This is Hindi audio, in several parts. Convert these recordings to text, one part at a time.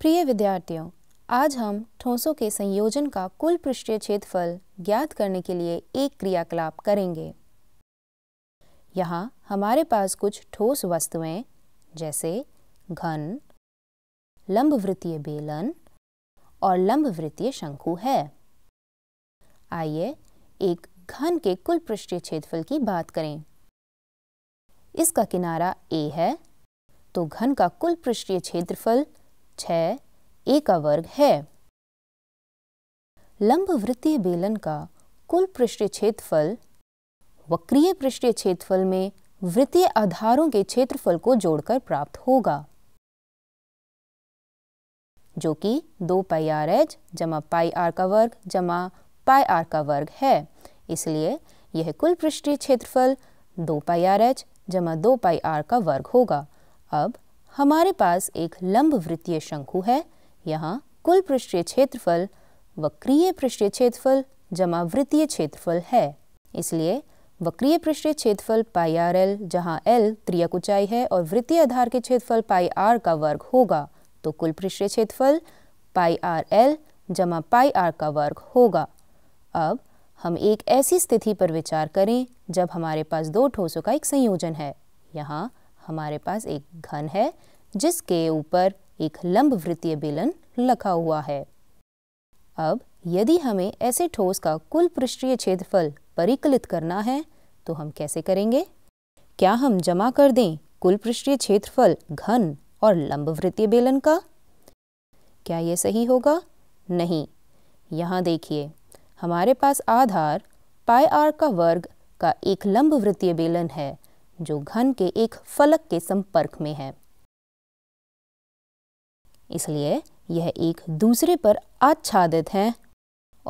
प्रिय विद्यार्थियों आज हम ठोसों के संयोजन का कुल पृष्ठीय क्षेत्रफल ज्ञात करने के लिए एक क्रियाकलाप करेंगे यहाँ हमारे पास कुछ ठोस वस्तुएं जैसे घन लंबवृत्तीय बेलन और लंबवृत्तीय शंकु है आइए एक घन के कुल पृष्ठीय क्षेत्रफल की बात करें इसका किनारा ए है तो घन का कुल पृष्ठीय क्षेत्रफल छ ए का वर्ग है लंब वृत्तीय बेलन का कुल पृष्ठीय क्षेत्रफल वक्रीय पृष्ठीय क्षेत्रफल में वृत्तीय आधारों के क्षेत्रफल को जोड़कर प्राप्त होगा जो कि दो पाई आर एच जमा पाई आर का वर्ग जमा पाई आर का वर्ग है इसलिए यह कुल पृष्ठीय क्षेत्रफल दो पाई आर एच जमा दो पाई आर का वर्ग होगा अब हमारे पास एक लंब वृत्तीय शंकु है यहाँ कुल पृष्ठीय क्षेत्रफल वक्रीय पृष्ठीय क्षेत्रफल जमा वृत्तीय क्षेत्रफल है इसलिए वक्रीय पृष्ठीय क्षेत्रफल पाई आर एल जहाँ एल त्रियक ऊंचाई है और वृत्तीय आधार के क्षेत्रफल पाई आर का वर्ग होगा तो कुल पृष्ठीय क्षेत्रफल पाई आर एल जमा पाई आर का वर्ग होगा अब हम एक ऐसी स्थिति पर विचार करें जब हमारे पास दो ठोसों का एक संयोजन है यहाँ हमारे पास एक घन है जिसके ऊपर एक लंब वृत्तीय बेलन लखा हुआ है अब यदि हमें ऐसे ठोस का कुल पृष्ठीय क्षेत्रफल परिकलित करना है तो हम कैसे करेंगे क्या हम जमा कर दें कुल पृष्ठीय क्षेत्रफल घन और लंब वृत्तीय बेलन का क्या ये सही होगा नहीं यहाँ देखिए हमारे पास आधार पाई आर का वर्ग का एक लंब वृत्तीय बेलन है जो घन के एक फलक के संपर्क में है इसलिए यह एक दूसरे पर आच्छादित हैं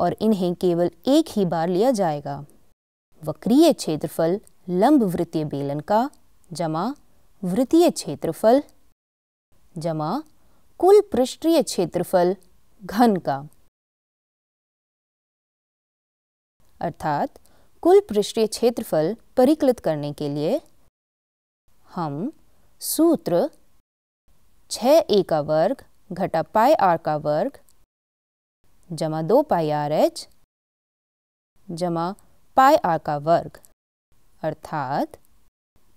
और इन्हें केवल एक ही बार लिया जाएगा वक्रीय क्षेत्रफल लंब वृत्तीय बेलन का जमा वृत्तीय क्षेत्रफल जमा कुल पृष्ठीय क्षेत्रफल घन का अर्थात कुल पृष्ठीय क्षेत्रफल परिकलित करने के लिए हम सूत्र छ ए का वर्ग घटा पाई आर का वर्ग जमा दो पाई आर एच जमा पाई आर का वर्ग अर्थात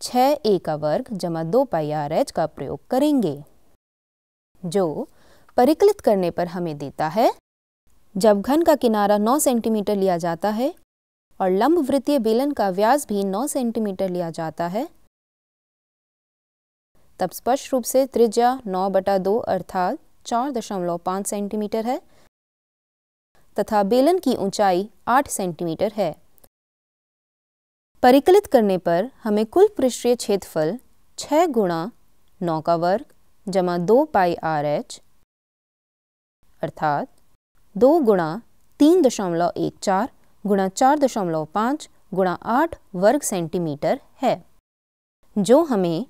छ ए का वर्ग जमा दो पाई आर एच का प्रयोग करेंगे जो परिकलित करने पर हमें देता है जब घन का किनारा 9 सेंटीमीटर लिया जाता है और लंब वृत्तीय बेलन का व्यास भी 9 सेंटीमीटर लिया जाता है तब स्पष्ट रूप से त्रिज्या नौ बटा दो अर्थात चार दशमलव पाँच सेंटीमीटर है तथा बेलन की ऊंचाई आठ सेंटीमीटर है परिकलित करने पर हमें कुल पृष्ठीय क्षेत्रफल छः गुणा नौ का वर्ग जमा दो पाई आर एच अर्थात दो गुणा तीन दशमलव एक चार गुणा चार दशमलव पाँच गुणा आठ वर्ग सेंटीमीटर है जो हमें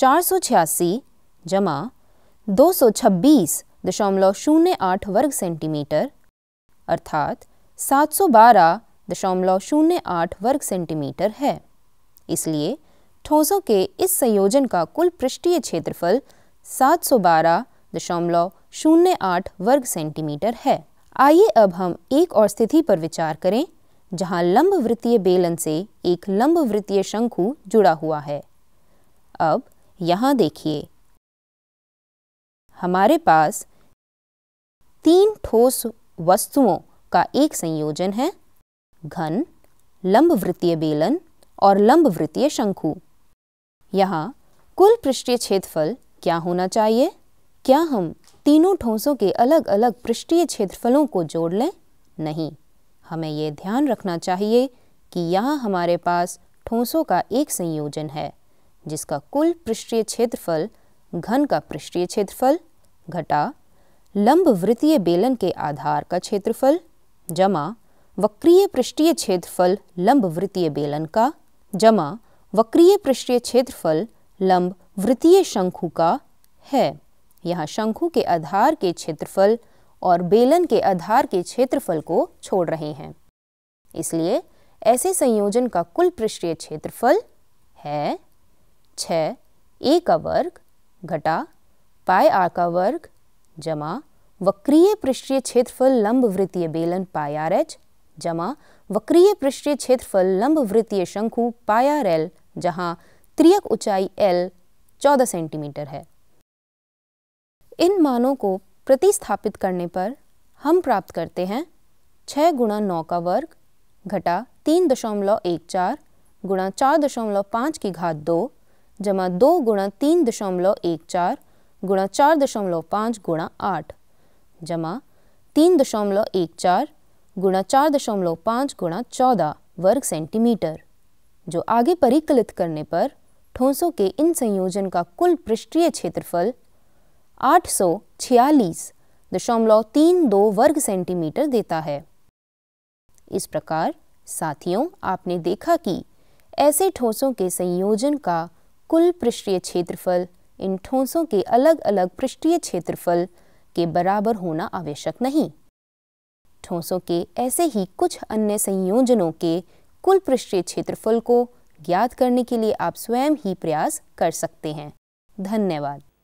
चार सौ छियासी जमा दो सौ छब्बीस दशमलव शून्य आठ वर्ग सेंटीमीटर अर्थात सात सौ बारह दशमलव शून्य आठ वर्ग सेंटीमीटर है इसलिए ठोसों के इस संयोजन का कुल पृष्ठीय क्षेत्रफल सात सौ बारह दशमलव शून्य आठ वर्ग सेंटीमीटर है आइए अब हम एक और स्थिति पर विचार करें जहाँ लंब वृत्तीय बेलन से एक लंब वृत्तीय शंकु जुड़ा हुआ है अब यहाँ देखिए हमारे पास तीन ठोस वस्तुओं का एक संयोजन है घन लंबवृत्तीय बेलन और लंबवृत्तीय शंकु यहाँ कुल पृष्ठीय क्षेत्रफल क्या होना चाहिए क्या हम तीनों ठोसों के अलग अलग पृष्ठीय क्षेत्रफलों को जोड़ लें नहीं हमें यह ध्यान रखना चाहिए कि यहाँ हमारे पास ठोसों का एक संयोजन है जिसका कुल पृष्ठीय क्षेत्रफल घन का पृष्ठीय क्षेत्रफल घटा लंब वृत्तीय बेलन के आधार का क्षेत्रफल जमा वक्रीय पृष्ठीय क्षेत्रफल लंब वृत्तीय बेलन का जमा वक्रीय पृष्ठीय क्षेत्रफल लंब वृत्तीय शंकु का है यहाँ शंकु के आधार के क्षेत्रफल और बेलन के आधार के क्षेत्रफल को छोड़ रहे हैं इसलिए ऐसे संयोजन का कुल पृष्ठीय क्षेत्रफल है छ ए का वर्ग घटा पाई आर का वर्ग जमा वक्रीय पृष्ठीय क्षेत्रफल लंब वृत्तीय बेलन पाई आर एच जमा वक्रीय पृष्ठीय क्षेत्रफल लंब वृत्तीय शंकु पाई आर एल जहाँ त्रियक ऊंचाई एल चौदह सेंटीमीटर है इन मानों को प्रतिस्थापित करने पर हम प्राप्त करते हैं छः गुणा नौ का वर्ग घटा तीन दशमलव एक चार गुणा चार दशमलव पाँच की घात दो जमा दो गुणा तीन दशमलव एक चार गुणा चार दशमलव पाँच गुणा आठ जमा तीन दशमलव एक चार गुणा चार दशमलव पाँच गुणा चौदह वर्ग सेंटीमीटर जो आगे परिकलित करने पर ठोसों के इन संयोजन का कुल पृष्ठीय क्षेत्रफल आठ सौ छियालीस दशमलव तीन दो वर्ग सेंटीमीटर देता है इस प्रकार साथियों आपने देखा कि ऐसे ठोसों के संयोजन का कुल पृष्ठीय क्षेत्रफल इन ठोसों के अलग अलग पृष्ठीय क्षेत्रफल के बराबर होना आवश्यक नहीं ठोसों के ऐसे ही कुछ अन्य संयोजनों के कुल पृष्ठीय क्षेत्रफल को ज्ञात करने के लिए आप स्वयं ही प्रयास कर सकते हैं धन्यवाद